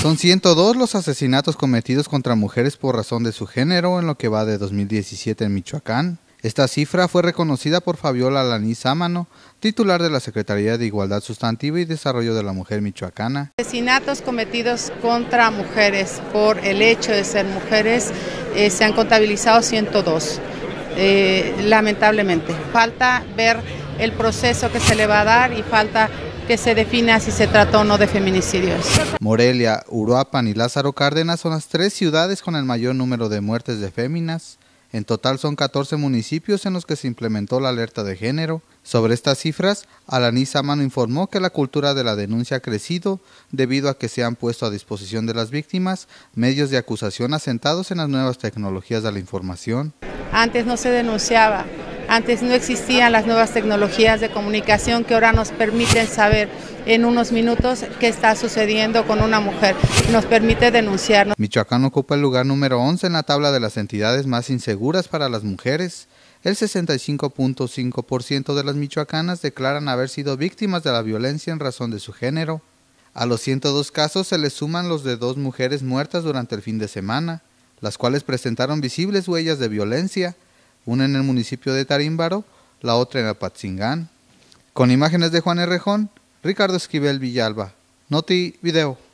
Son 102 los asesinatos cometidos contra mujeres por razón de su género en lo que va de 2017 en Michoacán. Esta cifra fue reconocida por Fabiola Laniz Ámano, titular de la Secretaría de Igualdad Sustantiva y Desarrollo de la Mujer Michoacana. Asesinatos cometidos contra mujeres por el hecho de ser mujeres eh, se han contabilizado 102, eh, lamentablemente. Falta ver el proceso que se le va a dar y falta que se defina si se trata o no de feminicidios. Morelia, Uruapan y Lázaro Cárdenas son las tres ciudades con el mayor número de muertes de féminas. En total son 14 municipios en los que se implementó la alerta de género. Sobre estas cifras, Alaní mano informó que la cultura de la denuncia ha crecido debido a que se han puesto a disposición de las víctimas medios de acusación asentados en las nuevas tecnologías de la información. Antes no se denunciaba, antes no existían las nuevas tecnologías de comunicación que ahora nos permiten saber en unos minutos qué está sucediendo con una mujer. Nos permite denunciarnos. Michoacán ocupa el lugar número 11 en la tabla de las entidades más inseguras para las mujeres. El 65.5% de las michoacanas declaran haber sido víctimas de la violencia en razón de su género. A los 102 casos se les suman los de dos mujeres muertas durante el fin de semana, las cuales presentaron visibles huellas de violencia, una en el municipio de Tarímbaro, la otra en Apatzingán. Con imágenes de Juan Errejón, Ricardo Esquivel Villalba. Noti Video.